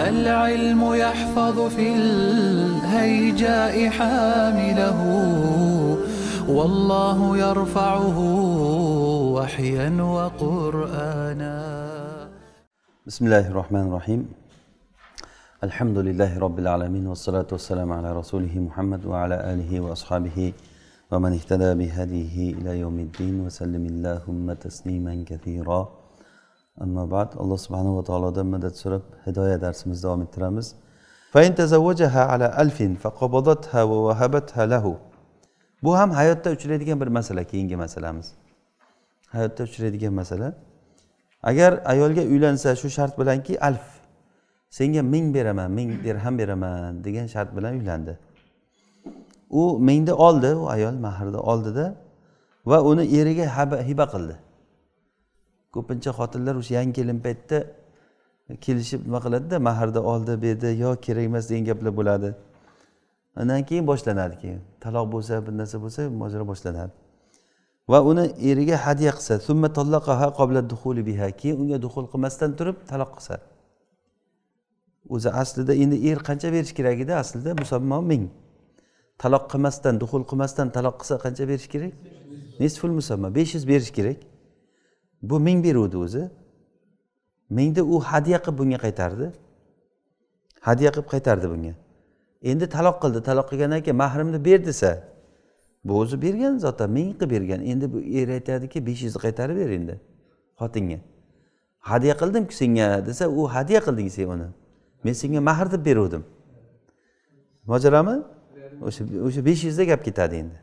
العلم يحفظ في الهيجاء حامله والله يرفعه وحيا وقرآنا بسم الله الرحمن الرحيم الحمد لله رب العالمين والصلاة والسلام على رسوله محمد وعلى آله وأصحابه ومن اهتدى بهديه إلى يوم الدين وسلم اللهم تسليما كثيرا أما بعد الله سبحانه وتعالى مدد سورة هداية درس مزدوم الترامز فإن تزوجها على ألف فقبضتها ووهبتها له bu ham hayotda uchraydigan bir masala keyingi masalamiz hayotda uchraydigan masala agar ayolga uylansa shu shart bilanki alf senga ming beraman ming dirham beraman degan shart bilan uylandi u mingni oldi u ayol mahrni oldida va uni eriga hiba qildi ko'pincha xotinlar o'sha yangi kelin paytda kelishib nima qiladida mahrni oldi berdi yo kerak emas degan gaplar bo'ladi undan keyin boshlanadi keyin taloq bo'lsa bir narsa bo'lsa mojaro boshlanadi va uni eriga hadya qilsa summa tallaqaha qobla duxuli biha keyin unga duxul qilmasdan turib taloq qilsa o'zi aslida endi er qancha berish kerak edi aslida musammo ming taloq qilmasdan duxul qilmasdan taloq qilsa qancha berish kerak nisful musamma besh yuz berish kerak bu ming beruvdi o'zi mingni u hadya qilib bunga qaytardi hadya qilib qaytardi bunga endi taloq qildi taloq qilgandan keyin mahrimni ber desa bu o'zi bergan zotan ming qilib bergan endi bu er aytadiki besh yuzni qaytarib ber endi xotinga hadya qildimku senga desa u hadya qilding sen uni men senga mahr deb beruvdim mojaromi o'sha o'sha besh yuzda gap ketadi endi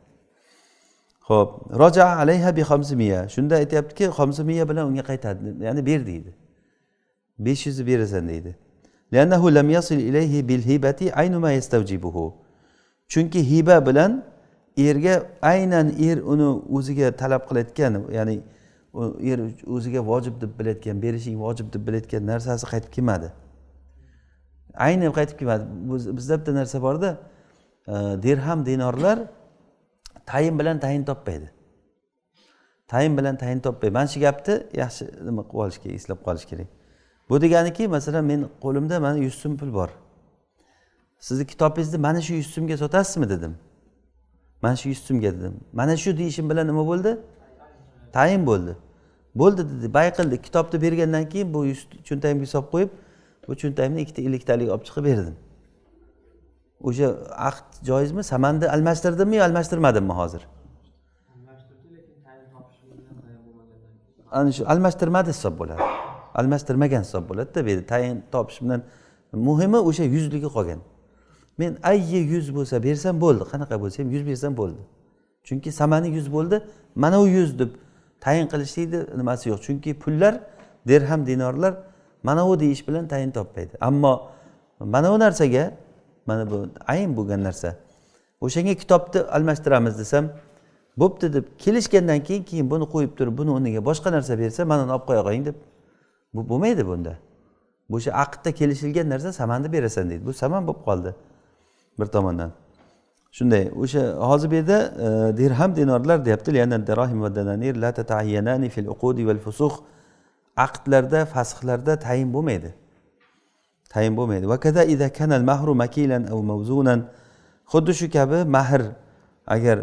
ho'p roja alayha bi xomsimiya shunda aytyaptiki xomsimiya bilan unga qaytadi ya'ni ber deydi besh yuzni berasan deydi chunki hiba bilan erga aynan er uni o'ziga talab qilayotgan ya'ni er o'ziga vojib deb bilayotgan berishing vojib deb bilayotgan narsasi qaytib kelmadi ayni qaytib kelmadi bizda bitta narsa borda Э, dirham dinorlar tayin bilan tayin topmaydi tayin bilan tayin topmaydi mana shu gapni yaxshi nima qilib olish kerak eslab qolish kerak bu deganiki masalan men qo'limda mana yuz so'm pul bor sizni kitobingizni mana shu yuz so'mga sotasizmi dedim mana shu yuz so'mga dedim mana shu deyishim bilan nima bo'ldi tayin bo'ldi bo'ldi dedi bay qildi kitobni bergandan keyin bu yuz cho'ntagimga solib qo'yib bu cho'ntagimni ikkita elliktalik olib chiqib berdim o'sha ahd joizmi samanni almashtirdimmi yo almashtirmadimmi hozir ana shu almashtirmadi hisob bo'ladi almashtirmagan hisob bo'ladida bu yerda tayin topish bilan muhimi o'sha yuzligi qolgan men ayyi yuz bo'lsa bersam bo'ldi qanaqa bo'lsa ham yuz bersam bo'ldi chunki samani yuz bo'ldi mana u yuz deb tayin qilishlikni nimasi yo'q chunki pullar dirham dinorlar mana u deyish bilan tayin topmaydi ammo mana bu narsaga mana bu ayn bo'lgan narsa o'shanga kitobni almashtiramiz desam bo'pti deb kelishgandan keyin keyin buni qo'yib turib buni o'rniga boshqa narsa bersa mana uni olib qo'ya qo'ying deb bu bo'lmaydi bunda bu o'sha aqdda kelishilgan narsa samanni berasan deydi bu saman bo'lib qoldi bir tomondan shunday o'sha hozir bu yerda e, dirham dinorlar deyapti aqdlarda fasxlarda tayin bo'lmaydi tayin bo'lmaydi vakaza ida kanal mahru makilan av mavzunan xuddi shu kabi mahr agar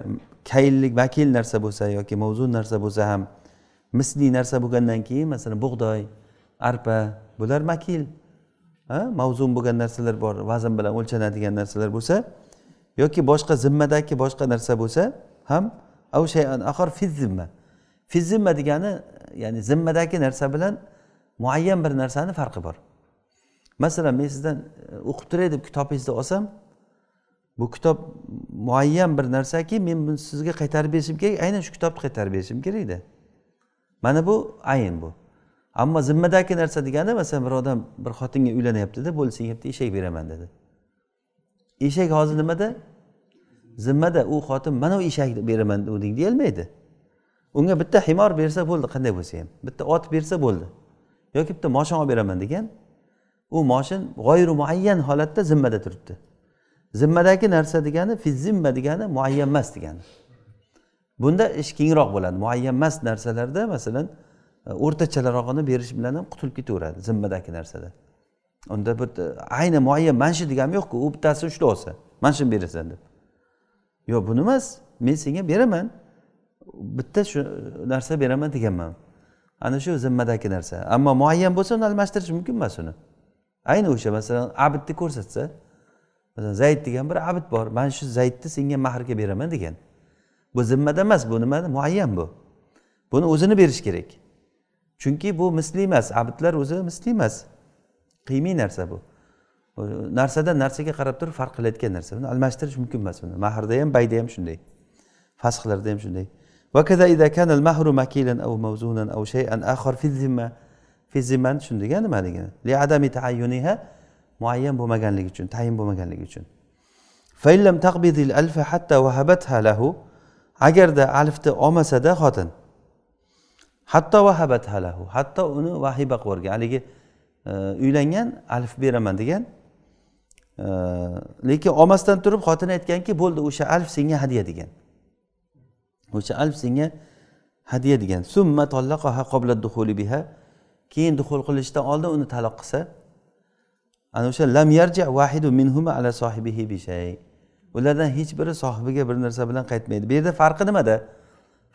kayillik makil narsa bo'lsa yoki mavzun narsa bo'lsa ham misli narsa bo'lgandan keyin masalan bug'doy arpa bular makil mavzun bo'lgan narsalar bor vazn bilan o'lchanadigan narsalar bo'lsa yoki boshqa zimmadagi boshqa narsa bo'lsa ham av shayan fi zimma fi zimma degani ya'ni zimmadagi narsa bilan muayyan bir narsani farqi bor masalan men sizdan e, o'qib turay deb kitobingizni olsam bu kitob muayyan bir narsaki men buni sizga qaytarib berishim kerak aynan shu kitobni qaytarib berishim kerakda mana bu ayn bu ammo zimmadagi narsa degani masalan bir odam bir xotinga uylanyaptida bo'ldi senga bitta eshak beraman dedi eshak hozir nimada zimmada u xotin mana bu eshakni beraman degding deyolmaydi unga bitta himor bersa bo'ldi qanday bo'lsa ham bitta ot bersa bo'ldi yoki bitta moshon olib beraman degan u moshin g'oyru muayyan holatda zimmada turibdi zimmadagi narsa degani fizzimma degani muayyan emas degani bunda ish kengroq bo'ladi muayyan emas narsalarda masalan e, o'rtachalarog'ini berish bilan ham qutulib ketaveradi zimmadagi narsada unda bir ayni muayyan mana shu degani yo'qku u bittasi ushlab olsa mana shuni berasan deb yo'q buni emas men senga beraman bitta shu e, narsa beraman deganman ana shu zimmadagi narsa ammo muayyan bo'lsa uni almashtirish mumkin emas uni ayni o'sha masalan abidni ko'rsatsa masalan zayd degan bir abid bor mana shu zaydni senga mahrga beraman degan bu zimmada emas bu nima muayyan bu buni o'zini berish kerak chunki bu misli emas abidlar o'zi misli emas qiymiy narsa bu narsadan narsaga qarab turib farq qilayotgan narsa buni almashtirish mumkin emas buni mahrda ham bayda ham shunday fasxlarda ham shunday وكذا إذا كان المهر مكيلا أو موزونا أو شيئا آخر في zimma fiziman tushundik nimaligini li adami taayyuniha muayyan bo'lmaganligi uchun tayin bo'lmaganligi uchun faillam taqbidil alfa hatta wahabatha lahu agarda alfni olmasada xotin hatto vahabat lahu hatto uni vahiba qilib yuborgan haligi e, uylangan alf beraman degan e, lekin olmasdan turib xotini aytganki bo'ldi o'sha alf senga hadya degan o'sha alf senga hadya degan summa tollaqaha qobla duxuli biha keyin duxul qilishdan oldin uni taloq qilsa ana o'sha lam yarja vahidu minhuma ala sohibihi bi shay ulardan hech biri sohibiga bir narsa bilan qaytmaydi bu yerda farqi nimada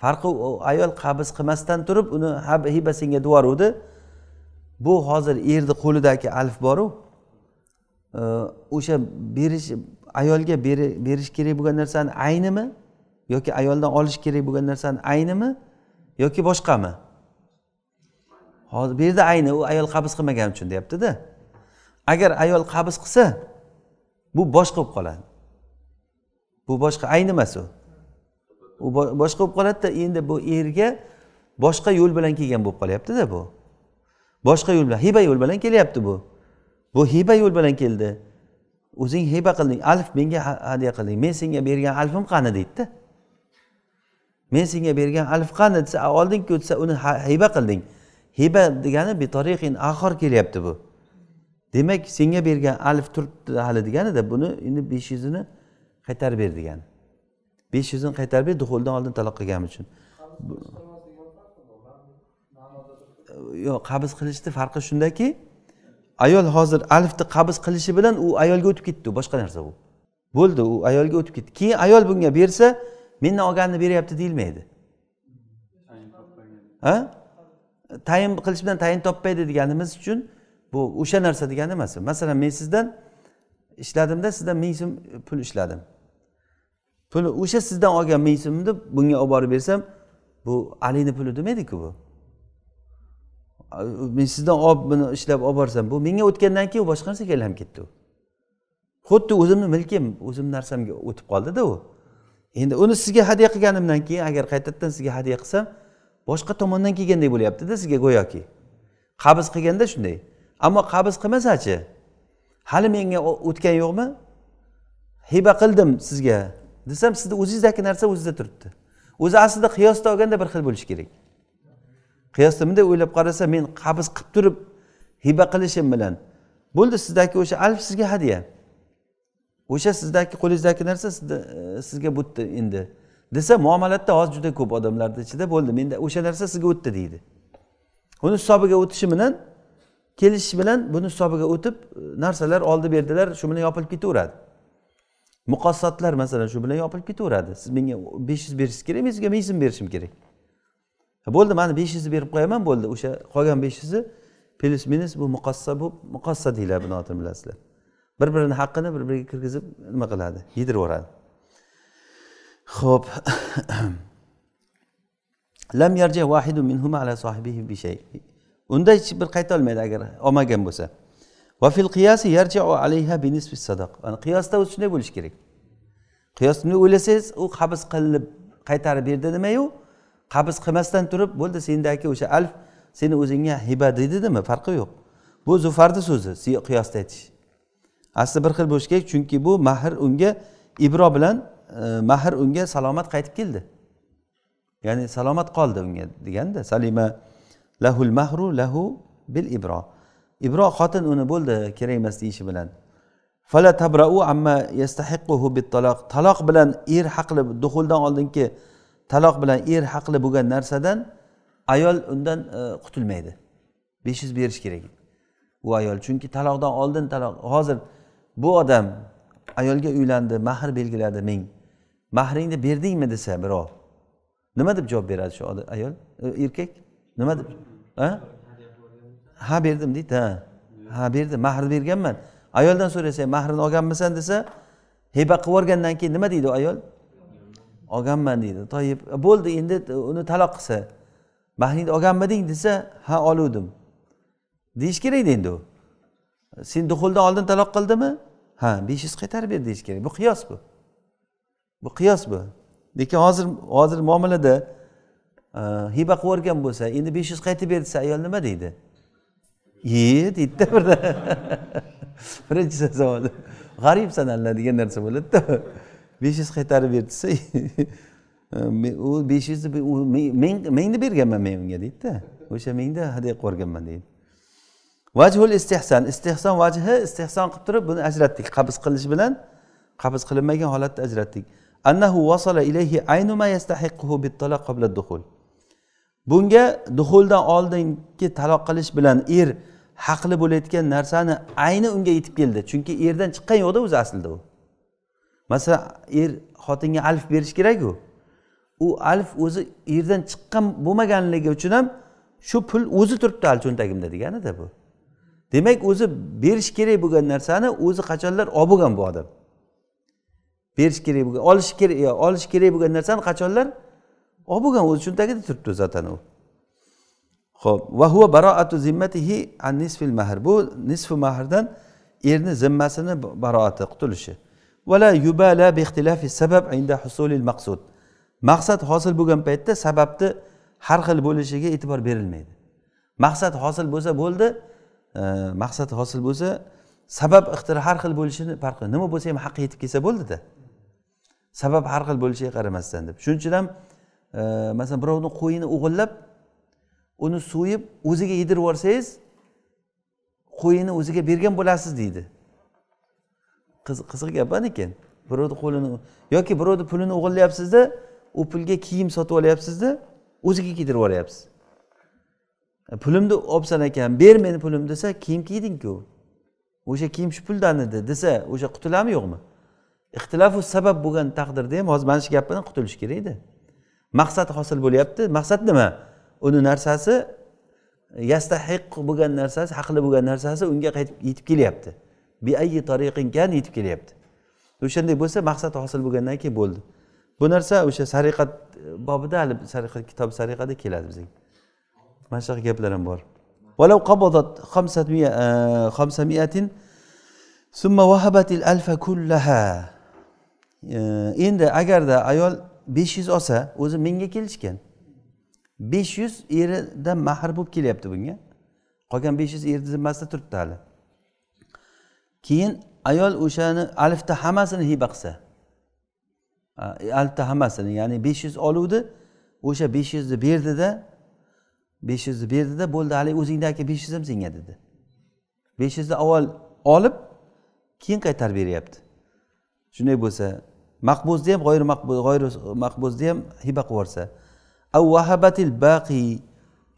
farqi ayol qabz qilmasdan turib uni hiba senga devoruvdi bu hozir erni qo'lidagi alf boru o'sha berish ayolga berish kerak bo'lgan narsani aynimi yoki ayoldan olish kerak bo'lgan narsani aynimi yoki boshqami hozir bu yerda ayni u ayol qabz qilmagani uchun deyaptida agar ayol qabz qilsa bu boshqa bo'lib qoladi bu boshqa ayni emas u u boshqa bo'lib qoladida endi bu erga boshqa yo'l bilan kelgan bo'lib qolyaptida bu boshqa yo'l bilan hiba yo'l bilan kelyapti bu bu hiba yo'l bilan keldi o'zing hiba qilding alf menga hadya qilding men senga bergan alfim qani deydida men senga bergan alf qani desa oldingku desa uni hiba qilding heba degani betoriqin axor kelyapti bu demak senga bergan alif turibdi hali deganida buni endi besh yuzini qaytarib ber degani besh yuzini qaytarib ber duxuldan oldin taloq qilganim uchun yo'q qabz qilishni farqi shundaki ayol hozir alifni qabz qilishi bilan u ayolga o'tib ketdi boshqa narsa bu bo'ldi u ayolga o'tib ketdi keyin ayol bunga bersa mendan olganini beryapti deyilmaydi tayin qilish bilan tayin topmaydi deganimiz uchun bu o'sha narsa degani emas masalan men sizdan ishladimda sizdan ming so'm pul ishladim pul o'sha sizdan olgan ming so'mni bunga olib borib bersam bu alini puli demaydiku bu men sizdan olib buni ishlab olib borsam bu menga o'tgandan keyin u boshqa narsaga aylanib ketdi u xuddi o'zimni milkim o'zimni narsamga o'tib qoldida u endi uni sizga hadya qilganimdan keyin agar qaytadan sizga hadya qilsam boshqa tomondan kelganday bo'lyaptida sizga go'yoki qabz qilganda shunday ammo qabz qilmasachi hali menga o'tgan yo'qmi hiba qildim sizga desam sizni o'zingizdagi narsa o'zida turibdi o'zi aslida qiyosda olganda bir xil bo'lishi kerak qiyosda bunday o'ylab qarasa men qabz qilib turib hiba qilishim bilan bo'ldi sizdagi o'sha alf sizga hadya o'sha sizdagi qo'lingizdagi narsa e, sizga butdi endi desa muomalada hozir juda ko'p odamlarni ichida bo'ldi menda o'sha narsa sizga o'tdi deydi uni hisobiga o'tishi bilan kelishish bilan buni hisobiga o'tib e, narsalar oldi berdilar shu bilan yopilib ketaveradi muqassotlar masalan shu bilan yopilib ketaveradi siz menga besh yuz berishingiz kerak men sizga ming so'm berishim kerak bo'ldi mana besh yuzni berib qo'yaman bo'ldi o'sha qolgan besh yuzi plyus minus bu muqassa bu muqassa deyiladi buni otini bilasizlar bir birini haqqini bir biriga kirgizib nima qiladi yedirib yuboradi ho'p lam yarji vahidu minhuma ala sohibihi bi shay unda hech bir qayta olmaydi agar olmagan bo'lsa va fil qiyasi yarjiu alayha bi nisfi sadaq qiyosda o'zi shunday bo'lishi kerak qiyosni o'ylasangiz u qabz qilinib qaytarib berdi nimayu qabz qilmasdan turib bo'ldi sendagi o'sha alf seni o'zingga hiba deydimi farqi yo'q bu zufarni so'zi qiyosda aytish asli bir xil bo'lishi kerak chunki bu mahr unga ibro bilan E, mahr unga salomat qaytib keldi ya'ni salomat qoldi unga deganda salima lahul mahru lahu bil ibro ibro xotin uni bo'ldi kerak emas deyishi bilan fala tabrau amma yastahiquhu bit taloq taloq bilan er haqli duhuldan oldingi taloq bilan er haqli bo'lgan narsadan ayol undan e, qutulmaydi besh yuz berish kerak u ayol chunki taloqdan oldin taloq hozir bu odam ayolga uylandi mahr belgiladi ming mahringni berdingmi desa birov nima deb javob beradi shu ayol e, erkak nima deb a ha berdim deydi ha ha berdim mahrni berganman ayoldan so'rasa mahrini olganmisan desa heba qilib yuborgandan keyin nima deydi ayol olganman deydi toyib e, bo'ldi endi e, uni taloq qilsa mahringni olganmiding desa ha oluvdim deyish kerakda endi u sen duxuldan oldin taloq qildimi ha besh yuz qaytarib ber deyish kerak bu qiyos bu bu qiyos bu lekin hozir hozir muomalada e, hiba qilib yuborgan bo'lsa endi besh yuz qaytib ber desa ayol nima deydi ye deydida birda birinchi savol g'arib degan narsa bo'ladida besh yuz qaytarib ber desa u besh yuzni ming mingni berganman men unga deydida o'sha mingni hadya qilib yuborganman deydi vajhul istehson istehson vajhi istehson qilib turib buni ajratdik qabz qilish bilan qabz qilinmagan holatda ajratdik annahu vasala ilayhi aynu ma yastahiqquhu bittaloq qabla duhul bunga duhuldan oldingi taloq qilish bilan er haqli bo'layotgan narsani ayni unga yetib keldi chunki erdan chiqqan yo'qda o'zi aslida u masalan er xotinga alf berish kerakku u alf o'zi erdan chiqqan bo'lmaganligi uchun ham shu pul o'zi turibdi hali cho'ntagimda deganida bu demak o'zi berish kerak bo'lgan narsani o'zi qachonlar olib bo'lgan bu odam berish kerak bo'lgan olish kerak yo olish kerak bo'lgan narsani qachonlar olib oh, bo'lgan o'zi cho'ntagida turibdi zotan u ho'p va huva baroatu zimmatihi an nisfil mahr bu nisfi mahrdan erni zimmasini baroati qutulishi vala yubala bixtilafi sabab inda husulil maqsud maqsad hosil bo'lgan paytda sababni har xil bo'lishiga e'tibor berilmaydi maqsad hosil bo'lsa bo'ldi e, maqsad hosil bo'lsa sabab ixtiro har xil bo'lishini farqi nima bo'lsa ham haqqa yetib kelsa bo'ldida sabab har xil bo'lishiga qaramasdan deb shuning uchun ham e, masalan birovni qo'yini o'g'irlab uni so'yib o'ziga yedirib yuborsangiz qo'yini o'ziga bergan bo'lasiz deydi qiziq gap ekan birovni qo'lini yoki birovni pulini o'g'irlayapsizda u pulga kiyim sotib olyapsizda o'ziga kiydirib yuboryapsiz e, pulimni olibsan ekan ber meni pulimni desa kiyim kiydingku o'sha kiyim shu puldan edi desa o'sha qutulami yo'qmi ixtilofu sabab bo'lgan taqdirda ham hozir mana shu gapdan qutulish kerakda maqsad hosil bo'lyapti maqsad nima uni narsasi yastahiq bo'lgan narsasi haqli bo'lgan narsasi unga qaytib yetib kelyapti biayi tariqinkan yetib kelyapti o'shanday bo'lsa maqsad hosil bo'lgandan keyin bo'ldi bu narsa o'sha sariqat bobida hali sariqat kitob sariqada keladi bizga mana shunaqa gaplar ham bor ولو قبضت خمسمائة ثم وهبت الألف كلها endi agarda ayol besh yuz olsa o'zi mingga kelishgan besh yuz eridan mahr bo'lib kelyapti bunga qolgan besh yuz erni zimmasida turibdi hali keyin ayol o'shani alifda hammasini hiba qilsa e, alifda hammasini ya'ni besh yuz oluvdi o'sha besh yuzni berdida besh yuzni berdida bo'ldi haligi o'zingdagi besh ham senga dedi besh yuzni avval olib keyin qaytarib beryapti shunday bo'lsa maqbuzni ham g'oyri g'oyri maqbuzni ham hiba qilib yuborsa av vahabatil baqi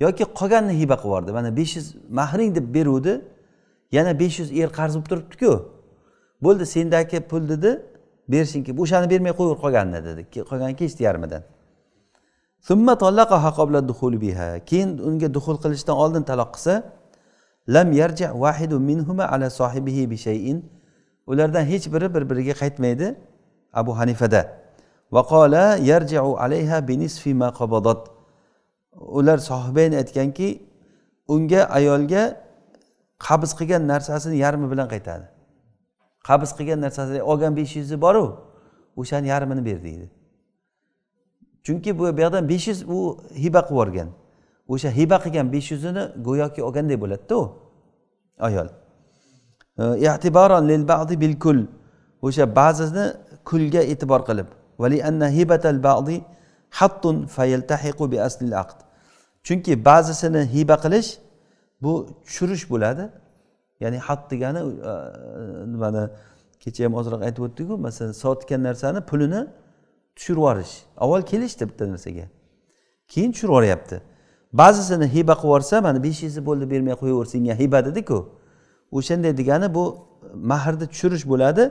yoki qolganini hiba qilib yubordi mana besh yuz mahring deb beruvdi yana besh yuz er qarz bo'lib turibdiku bo'ldi sendagi pul dedi berishing kerak o'shani bermay qo'yaver qolganini dedi qolgani kechdi yarmidan keyin unga duxul qilishdan oldin taloq qilsa lam yarja vahidu minhuma ala sohibihi bi shayin ulardan hech biri bir biriga qaytmaydi abu hanifada vaqola yarjiu alayha binisfi ma qabadot ular sohibayn aytganki unga ayolga qabz qilgan narsasini yarmi bilan qaytadi qabz qilgan narsasi olgan besh yuzi boru o'shani yarmini ber deydi chunki bu buyoqdan besh yuz u hiba qilib yuborgan o'sha hiba qilgan besh yuzini go'yoki olgandek bo'ladida u ayol e, i'tiboron lil ba'di bilkul o'sha ba'zini kulga e'tibor qilib chunki ba'zisini hiba qilish bu tushirish bo'ladi ya'ni hat degani e, nimani kecha ham ozroq aytib o'tdikku masalan sotgan narsani pulini tushirib yuborish avval kelishdi bitta narsaga keyin tushirib yuboryapti ba'zisini hiba qilib yuborsa mana besh yuz bo'ldi bermay qo'yaver senga hiba dediku o'shanday degani bu mahrni tushirish bo'ladi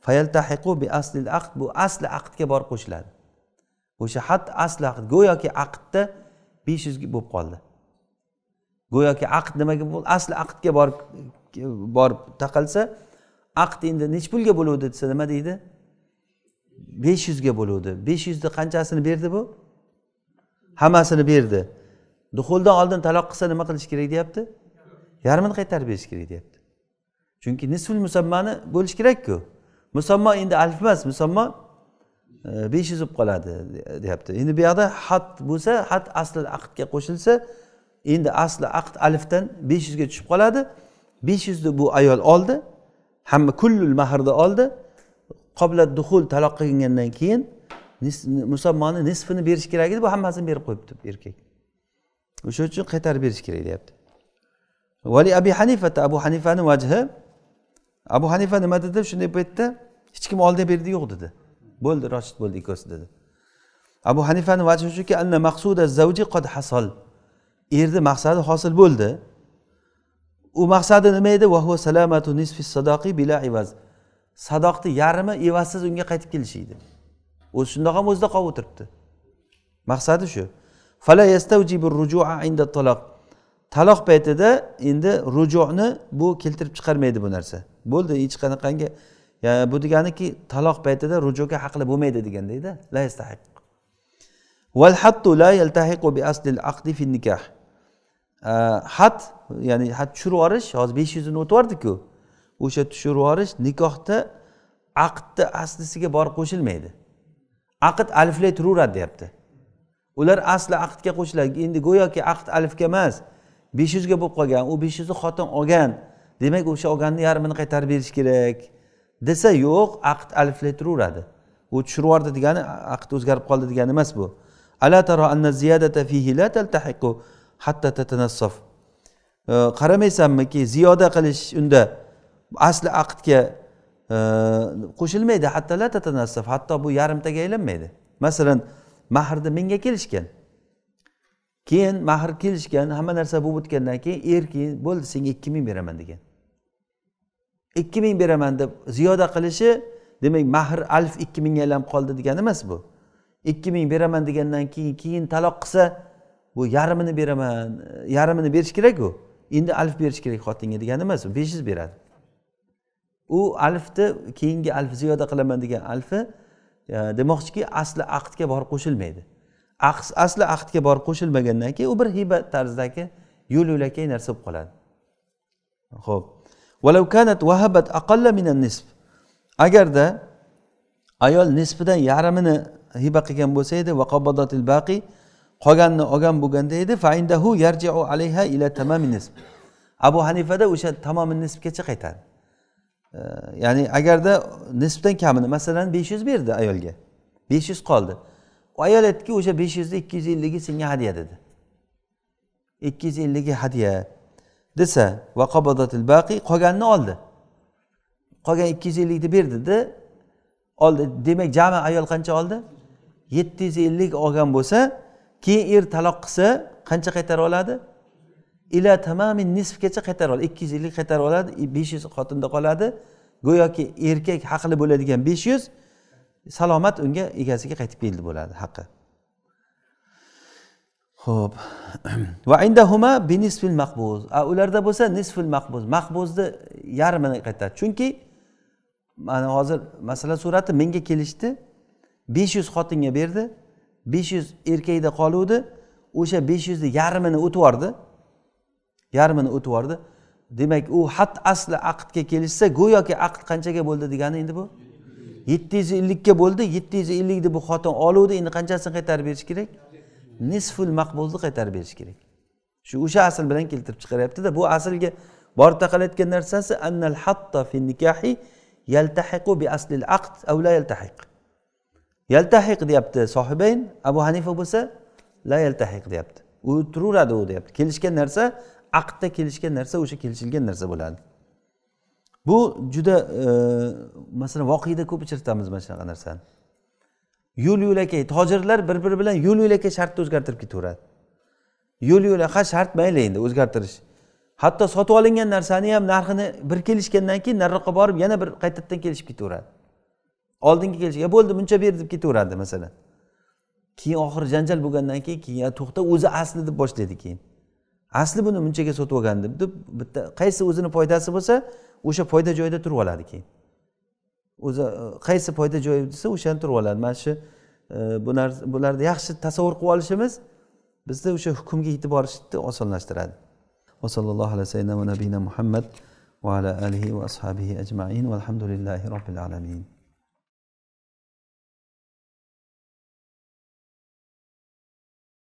fayaltahiqu bi aslil aqd bu asli aqdga borib qo'shiladi o'sha hat asli aqd go'yoki aqdda besh yuzga bo'lib qoldi go'yoki aqd nimaga asli aqdga borib borib taqalsa aqd endi nechi pulga bo'luvdi desa nima deydi besh yuzga bo'luvdi besh yuzni qanchasini berdi bu hammasini berdi duxuldan oldin taloq qilsa nima qilish kerak deyapti yarmini qaytarib berish kerak deyapti chunki nisul musammani bo'lishi kerakku musammo endi alif emas musammo e, besh yuz bo'lib qoladi deyapti endi bu yoqda xat bo'lsa xat asli aqdga qo'shilsa endi asli aqd alifdan besh yuzga tushib qoladi besh yuzni bu ayol oldi hamma kullul mahrni oldi qobla duhul taloq qilingandan keyin musammoni nisfini berish kerak edi bu hammasini berib qo'yibdi erkak o'shaning uchun qaytarib berish kerak deyapti vali abi hanifata abu hanifani vajhi abu hanifa nima dedi shunday paytda hech kim oldi berdi yo'q dedi bo'ldi roshid bo'ldi ikkovsi dedi abu hanifani vajhi shuki anna maqsuda zavji qad hasol erni maqsadi hosil bo'ldi u maqsadi nima edi vahu salamatu nisfi sadoqi bila ivaz sadoqni yarmi evazsiz unga qaytib kelishi edi o'zi shundoq ham o'zida qolib o'tiribdi maqsadi shu fala rujua inda taloq taloq paytida endi rujuni bu keltirib chiqarmaydi bu narsa bo'ldi hech qanaqangi ya'ni bu deganiki taloq paytida rujuga haqli bo'lmaydi degandayda la yastahiq val hattu la yaltahiqu bi aslil aqdi fi nikah hat ya'ni hat tushirib yuborish hozir besh yuzini o'tib yubordiku o'sha tushirib yuborish nikohda aqdni aslisiga borib qo'shilmaydi aqd aliflay turaveradi deyapti ular asli aqdga qo'shiladi endi go'yoki aqd alifga emas besh yuzga bo'lib qolgan u besh yuzni xotin olgan demak o'sha olganni yarmini qaytarib berish kerak desa yo'q aqd alifla turaveradi u tushirib yubordi degani aqd o'zgarib qoldi degani emas bu ala taro fihi la hatta tatanassaf qaramaysanmiki ziyoda qilish unda asli aqdga qo'shilmaydi hatto la tatanassaf hatto bu yarimtaga aylanmaydi masalan mahrni mingga kelishgan keyin mahr kelishgan hamma narsa bo'lib o'tgandan keyin erkin bo'ldi senga ikki ming beraman degan ikki ming beraman deb ziyoda qilishi demak mahr alf ikki mingga aylanib qoldi degani emas bu ikki ming beraman degandan keyin keyin taloq qilsa bu yarmini beraman e, yarmini berish kerakku endi alf berish kerak xotinga degani emas u besh yuz beradi u alfni keyingi alf ziyoda qilaman degan alfi e, demoqchiki asli aqdga borib qo'shilmaydi asli aqdga borib qo'shilmagandan keyin u bir hiba tarzidagi yo'l yo'lakay narsa bo'lib qoladi ho'p agarda ayol nisbidan yarmini hiba qilgan bo'lsa edi baqi qolganini olgan bo'lganda edi faindahu yarjiu alayha ila tamami nisf abu hanifada o'sha tamomi nisbgacha qaytadi ya'ni agarda nisbdan kamini masalan besh yuz berdi ayolga besh yuz qoldi u ayol aytdiki o'sha besh yuzni ikki yuz elligi senga hadya dedi ikki yuz elliga hadya desa va qabodatil baqi qolganini oldi qolgan ikki yuz ellikni berdida oldi demak jami ayol qancha oldi yetti yuz ellik olgan bo'lsa keyin er taloq qilsa qancha qaytarib oladi ila tamami nisfgacha qaytarib oladi ikki yuz ellik qaytarib oladi besh yuz xotinda qoladi go'yoki erkak haqli bo'ladigan besh yuz salomat unga egasiga qaytib keldi bo'ladi haqqi ho'p va indahuma binisfil maqbuz a ularda bo'lsa nisfil maqbuz maqbuzni yarmini qaytadi chunki mana hozir masala surati menga kelishdi besh yuz xotinga berdi besh yuz erkakda qoluvdi o'sha besh yuzni yarmini o'tib yubordi yarmini o'tib yubordi demak u hat asli aqdga kelishsa go'yoki aqd qanchaga bo'ldi degani endi bu yetti yuz ellikka bo'ldi yetti yuz ellikni bu xotin oluvdi endi qanchasini qaytarib berish kerak nisful maqbulni qaytarib berish kerak shu o'sha asl bilan keltirib chiqaryaptida bu aslga borib taqalayotgan narsasi annal hatta fi nikahi yaltahiqu bi aslil aqd av la yaltahiq yaltahiq deyapti sohibayn abu hanifa bo'lsa la yaltahiq deyapti u turaveradi u deyapti kelishgan narsa aqdda kelishgan narsa o'sha kelishilgan narsa bo'ladi bu juda e, masalan voqeda ko'p uchratamiz mana shunaqa narsani yo'l yo'lakay tojirlar bir biri bilan yo'l yo'lakay shartni o'zgartirib ketaveradi yo'l yo'laqa shart mayli endi o'zgartirish hatto sotib olingan narsani ham narxini bir kelishgandan keyin nariroqqa borib yana bir qaytadan kelishib ketaveradi oldingi kelish ya bo'ldi buncha ber deb ketaveradi masalan keyin oxiri janjal bo'lgandan keyin keyin to'xta o'zi asli deb boshlaydi keyin asli buni bunchaga sotib olgandim deb bitta qaysi o'zini foydasi bo'lsa o'sha foyda joyida turib oladi keyin o'zi e, qaysi foyda joyi desa o'shani turib oladi mana shu e, bu narsa bularni yaxshi tasavvur qilib olishimiz bizni o'sha hukmga yetib borishni osonlashtiradi sallallohu ala sayyidina va nabiyina muhammad va ala alihi va ashabihi ajmain alhamdulillahi robbil alamin